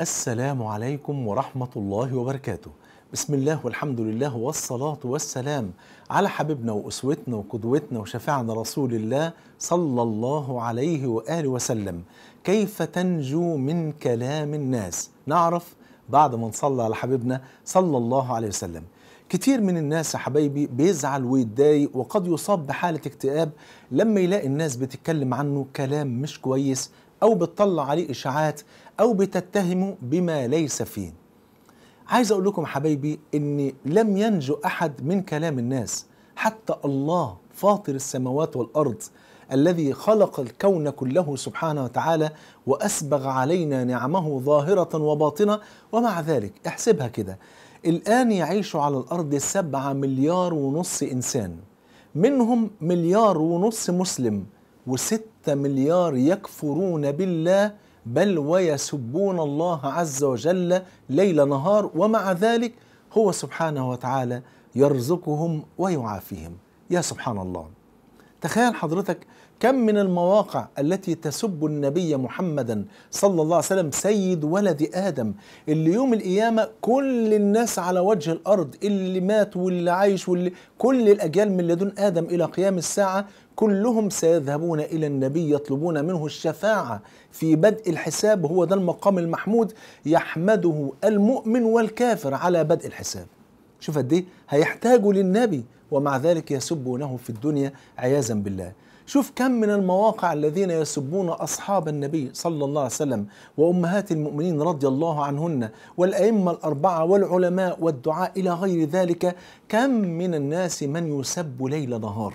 السلام عليكم ورحمة الله وبركاته بسم الله والحمد لله والصلاة والسلام على حبيبنا وأسوتنا وقدوتنا وشفاعنا رسول الله صلى الله عليه وآله وسلم كيف تنجو من كلام الناس نعرف بعد ما نصلى على حبيبنا صلى الله عليه وسلم كتير من الناس يا حبايبي بيزعل ويتضايق وقد يصاب بحالة اكتئاب لما يلاقي الناس بتتكلم عنه كلام مش كويس أو بتطلع عليه إشاعات أو بتتهموا بما ليس فيه عايز أقول لكم حبايبي إن لم ينجو أحد من كلام الناس حتى الله فاطر السماوات والأرض الذي خلق الكون كله سبحانه وتعالى وأسبغ علينا نعمه ظاهرة وباطنة ومع ذلك احسبها كده الآن يعيش على الأرض سبعة مليار ونص إنسان منهم مليار ونص مسلم وستة مليار يكفرون بالله بل ويسبون الله عز وجل ليل نهار ومع ذلك هو سبحانه وتعالى يرزقهم ويعافيهم يا سبحان الله تخيل حضرتك كم من المواقع التي تسب النبي محمدا صلى الله عليه وسلم سيد ولد آدم اللي يوم القيامة كل الناس على وجه الأرض اللي مات واللي عايش واللي كل الأجيال من لدن آدم إلى قيام الساعة كلهم سيذهبون إلى النبي يطلبون منه الشفاعة في بدء الحساب هو ده المقام المحمود يحمده المؤمن والكافر على بدء الحساب شوف قد ايه هيحتاجوا للنبي ومع ذلك يسبونه في الدنيا عياذا بالله شوف كم من المواقع الذين يسبون أصحاب النبي صلى الله عليه وسلم وأمهات المؤمنين رضي الله عنهن والأئمة الأربعة والعلماء والدعاء إلى غير ذلك كم من الناس من يسب ليل نهار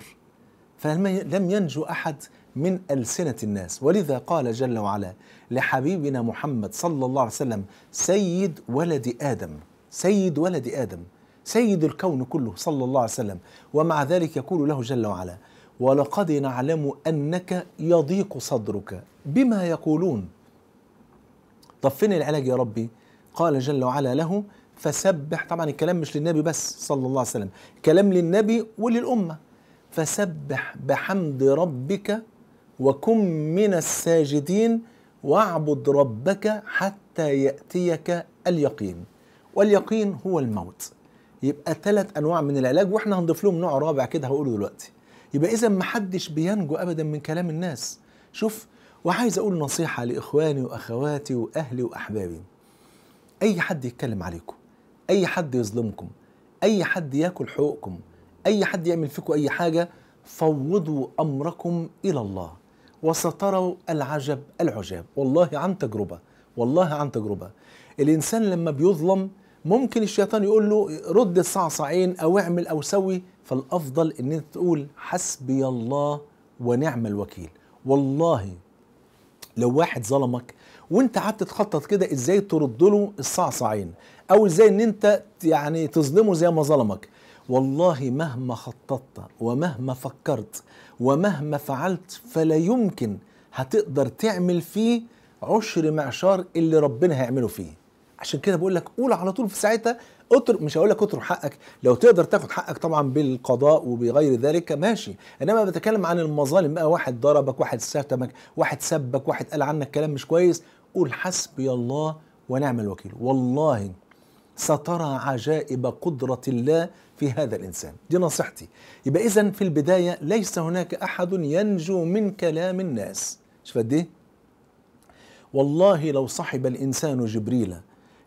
فلم ينجو أحد من ألسنة الناس ولذا قال جل وعلا لحبيبنا محمد صلى الله عليه وسلم سيد ولد آدم سيد ولد آدم سيد الكون كله صلى الله عليه وسلم ومع ذلك يقول له جل وعلا ولقد نعلم انك يضيق صدرك بما يقولون طب فين العلاج يا ربي قال جل وعلا له فسبح طبعا الكلام مش للنبي بس صلى الله عليه وسلم كلام للنبي وللامه فسبح بحمد ربك وكن من الساجدين واعبد ربك حتى ياتيك اليقين واليقين هو الموت يبقى ثلاث انواع من العلاج واحنا هنضيف لهم نوع رابع كده هقوله دلوقتي يبقى اذا محدش بينجو ابدا من كلام الناس شوف وعايز اقول نصيحه لاخواني واخواتي واهلي واحبابي اي حد يتكلم عليكم اي حد يظلمكم اي حد ياكل حقوقكم اي حد يعمل فيكم اي حاجه فوضوا امركم الى الله وستروا العجب العجاب والله عن تجربه والله عن تجربه الانسان لما بيظلم ممكن الشيطان يقول له رد الصعصعين او اعمل او سوي فالافضل ان انت تقول حسبي الله ونعم الوكيل والله لو واحد ظلمك وانت قعدت تخطط كده ازاي ترد له الصعصعين او ازاي ان انت يعني تظلمه زي ما ظلمك والله مهما خططت ومهما فكرت ومهما فعلت فلا يمكن هتقدر تعمل فيه عشر معشار اللي ربنا هيعمله فيه عشان كده بقول لك قول على طول في ساعتها اطر مش هقول لك اطر حقك لو تقدر تاخد حقك طبعا بالقضاء وبغير ذلك ماشي انما بتكلم عن المظالم بقى واحد ضربك واحد شتمك واحد سبك واحد قال عنك كلام مش كويس قول حسبي الله ونعم الوكيل والله سترى عجائب قدرة الله في هذا الإنسان دي نصيحتي يبقى إذا في البداية ليس هناك أحد ينجو من كلام الناس شوف قد إيه؟ والله لو صحب الإنسان جبريل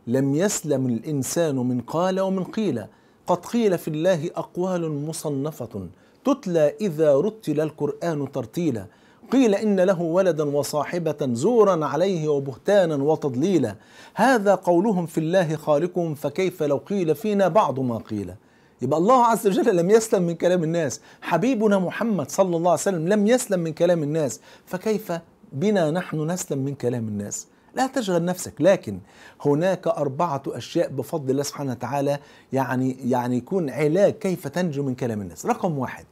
لم يسلم الإنسان من قال ومن قيل قد قيل في الله أقوال مصنفة تتلى إذا رتل القرآن ترتيلا قيل إن له ولدا وصاحبة زورا عليه وبهتانا وتضليلا هذا قولهم في الله خالقهم فكيف لو قيل فينا بعض ما قيل يبقى الله عز وجل لم يسلم من كلام الناس حبيبنا محمد صلى الله عليه وسلم لم يسلم من كلام الناس فكيف بنا نحن نسلم من كلام الناس لا تشغل نفسك لكن هناك أربعة أشياء بفضل الله سبحانه وتعالى يعني يعني يكون علاج كيف تنجو من كلام الناس رقم واحد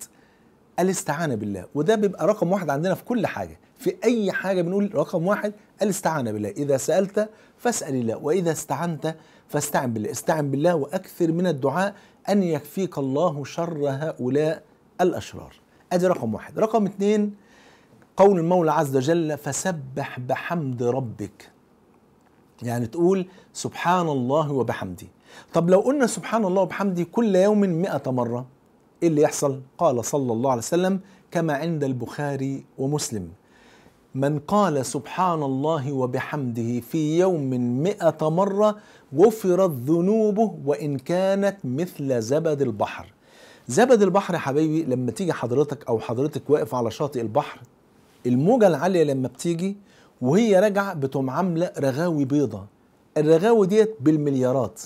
الاستعانة بالله وده بيبقى رقم واحد عندنا في كل حاجة في أي حاجة بنقول رقم واحد الاستعانة بالله إذا سألت فاسأل الله وإذا استعنت فاستعن بالله استعن بالله وأكثر من الدعاء أن يكفيك الله شر هؤلاء الأشرار أدي رقم واحد رقم اتنين قول المولى عز وجل فسبح بحمد ربك يعني تقول سبحان الله وبحمده طب لو قلنا سبحان الله وبحمده كل يوم مئة مرة إيه اللي يحصل؟ قال صلى الله عليه وسلم كما عند البخاري ومسلم من قال سبحان الله وبحمده في يوم مئة مرة غفرت ذنوبه وإن كانت مثل زبد البحر زبد البحر يا حبيبي لما تيجي حضرتك أو حضرتك واقف على شاطئ البحر الموجة العالية لما بتيجي وهي راجعه بتقوم عامله رغاوي بيضه الرغاوي ديت بالمليارات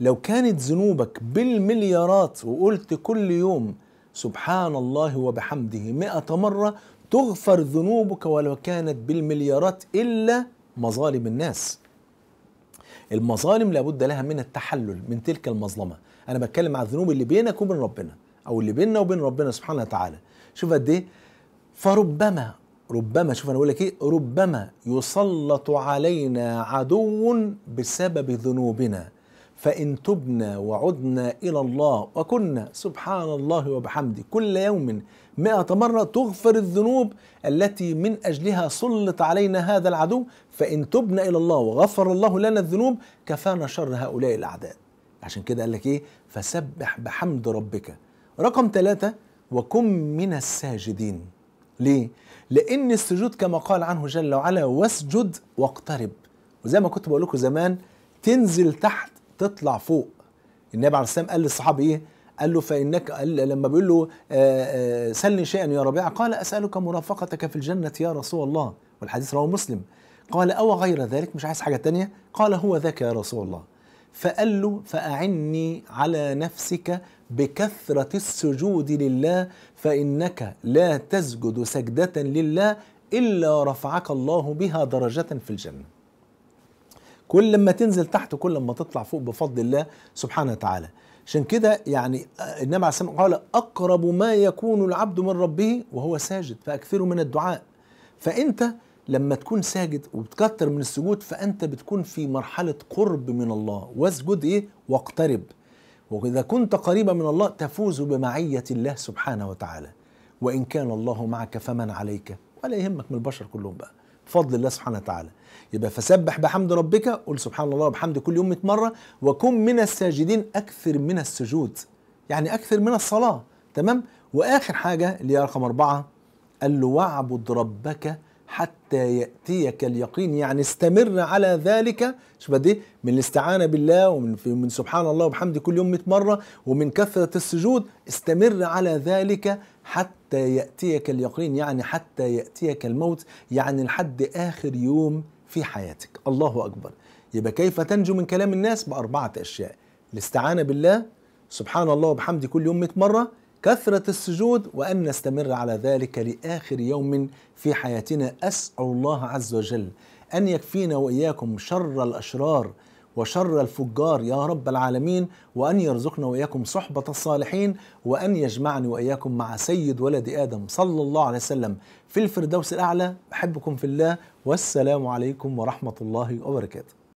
لو كانت ذنوبك بالمليارات وقلت كل يوم سبحان الله وبحمده مئة مرة تغفر ذنوبك ولو كانت بالمليارات إلا مظالم الناس المظالم لابد لها من التحلل من تلك المظلمة أنا بتكلم على الذنوب اللي بينك وبين ربنا أو اللي بيننا وبين ربنا سبحانه وتعالى شوف قد إيه فربما ربما شوف انا بقول لك ايه ربما يسلط علينا عدو بسبب ذنوبنا فان تبنا وعدنا الى الله وكنا سبحان الله وبحمده كل يوم مئة مرة تغفر الذنوب التي من أجلها سلط علينا هذا العدو فإن تبنا إلى الله وغفر الله لنا الذنوب كفانا شر هؤلاء الأعداء عشان كده قال لك إيه فسبح بحمد ربك رقم ثلاثة وكن من الساجدين ليه؟ لأن السجود كما قال عنه جل وعلا واسجد واقترب وزي ما كنت بقول لكم زمان تنزل تحت تطلع فوق النبي عليه السلام قال للصحابي ايه؟ قال له فإنك قال لما بيقول له آه، آه، سلني شيئا يا ربيعة قال أسألك مرافقتك في الجنة يا رسول الله والحديث رواه مسلم قال أو غير ذلك مش عايز حاجة تانية قال هو ذاك يا رسول الله فقال له فأعني على نفسك بكثرة السجود لله فإنك لا تسجد سجدة لله إلا رفعك الله بها درجة في الجنة كل ما تنزل تحت كل ما تطلع فوق بفضل الله سبحانه وتعالى عشان كده يعني آه، النبي عليه الصلاه قال اقرب ما يكون العبد من ربه وهو ساجد فاكثروا من الدعاء فانت لما تكون ساجد وبتكتر من السجود فأنت بتكون في مرحلة قرب من الله واسجد إيه واقترب وإذا كنت قريبا من الله تفوز بمعية الله سبحانه وتعالى وإن كان الله معك فمن عليك ولا يهمك من البشر كلهم بقى بفضل الله سبحانه وتعالى يبقى فسبح بحمد ربك قل سبحان الله وبحمده كل يوم 100 مرة وكن من الساجدين أكثر من السجود يعني أكثر من الصلاة تمام وآخر حاجة اللي هي رقم أربعة قال له واعبد ربك حتى يأتيك اليقين يعني استمر على ذلك شوف قد إيه؟ من الاستعانة بالله ومن من سبحان الله وبحمده كل يوم 100 مرة ومن كثرة السجود استمر على ذلك حتى يأتيك اليقين يعني حتى يأتيك الموت يعني لحد آخر يوم في حياتك الله أكبر يبقى كيف تنجو من كلام الناس بأربعة أشياء الاستعانة بالله سبحان الله وبحمده كل يوم 100 مرة كثرة السجود وأن نستمر على ذلك لآخر يوم في حياتنا أسأل الله عز وجل أن يكفينا وإياكم شر الأشرار وشر الفجار يا رب العالمين وأن يرزقنا وإياكم صحبة الصالحين وأن يجمعني وإياكم مع سيد ولد آدم صلى الله عليه وسلم في الفردوس الأعلى أحبكم في الله والسلام عليكم ورحمة الله وبركاته